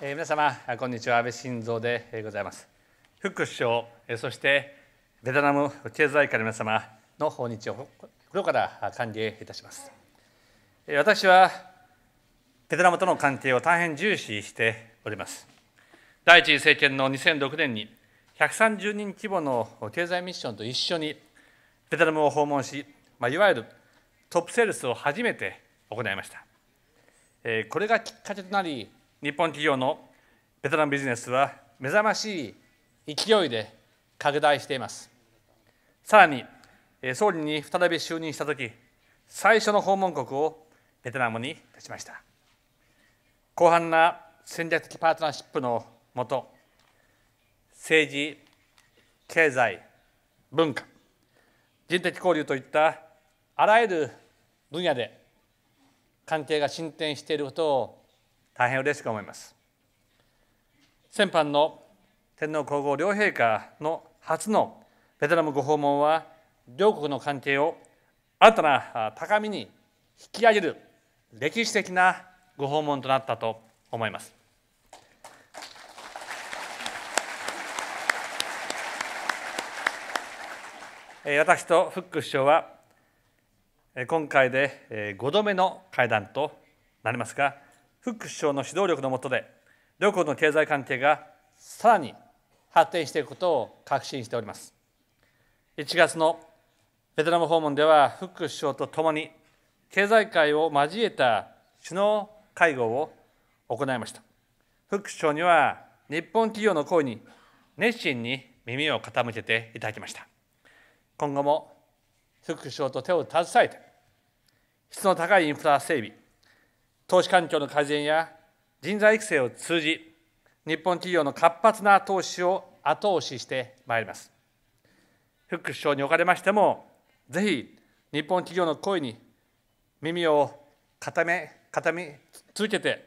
えー、皆様こんにちは安倍晋三でございますフック首相、えそしてベトナム経済界の皆様の訪日を心から歓迎いたします私はベトナムとの関係を大変重視しております第一次政権の2006年に130人規模の経済ミッションと一緒にベトナムを訪問し、まあ、いわゆるトップセールスを初めて行いましたこれがきっかけとなり日本企業のベトナムビジネスは目覚ましい勢いで拡大しています。さらに、総理に再び就任したとき、最初の訪問国をベトナムに立ちました。広範な戦略的パートナーシップのもと、政治、経済、文化、人的交流といったあらゆる分野で関係が進展していることを大変嬉しく思います先般の天皇皇后両陛下の初のベトナムご訪問は両国の関係を新たな高みに引き上げる歴史的なご訪問となったと思います私とフック首相は今回で5度目の会談となりますがフック首相の指導力の下で両国の経済関係がさらに発展していくことを確信しております1月のベトナム訪問ではフック首相とともに経済界を交えた首脳会合を行いましたフック首相には日本企業の声に熱心に耳を傾けていただきました今後も副首相と手を携えて質の高いインフラ整備投資環境の改善や人材育成を通じ、日本企業の活発な投資を後押ししてまいります。フック首相におかれましても、ぜひ日本企業の声に耳を固め、固め続けて、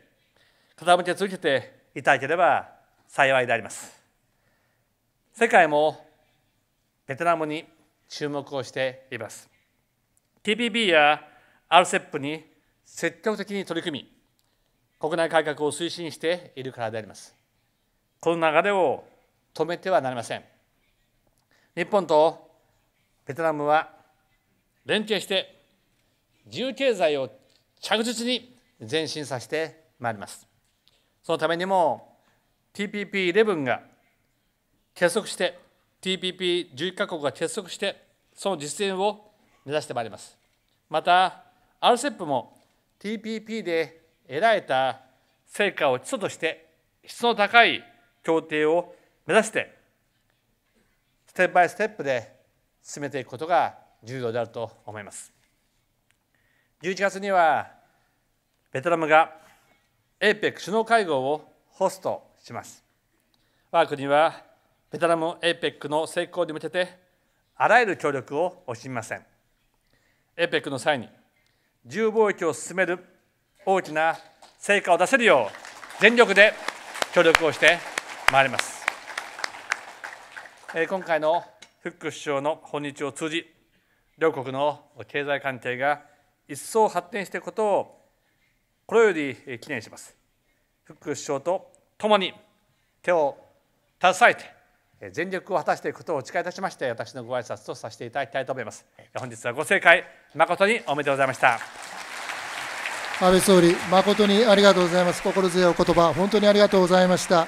傾け続けていただければ幸いであります。世界もベトナムに注目をしています。TPP や RCEP に積極的に取り組み、国内改革を推進しているからであります。この流れを止めてはなりません。日本とベトナムは連携して自由経済を着実に前進させてまいります。そのためにも TPP11 が結束して TPP11 カ国が結束してその実践を目指してまいります。また RCEP も TPP で得られた成果を基礎として質の高い協定を目指してステップバイステップで進めていくことが重要であると思います。11月にはベトナムが APEC 首脳会合をホストします。我が国はベトナム APEC の成功に向けてあらゆる協力を惜しみません。APEC の際に自由貿易を進める大きな成果を出せるよう全力で協力をしてまいります。え今回のフック首相の訪日を通じ両国の経済関係が一層発展していくことをこれより記念します。フック首相と共に手を携えて全力を果たしていくことをお誓いいたしまして私のご挨拶とさせていただきたいと思います本日はご正解誠におめでとうございました安倍総理誠にありがとうございます心強いお言葉本当にありがとうございました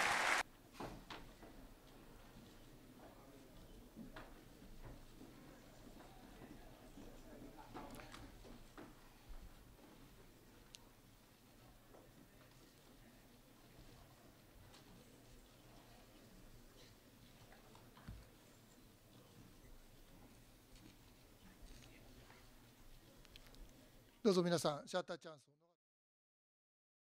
どうぞ皆さんシャッターチャンスを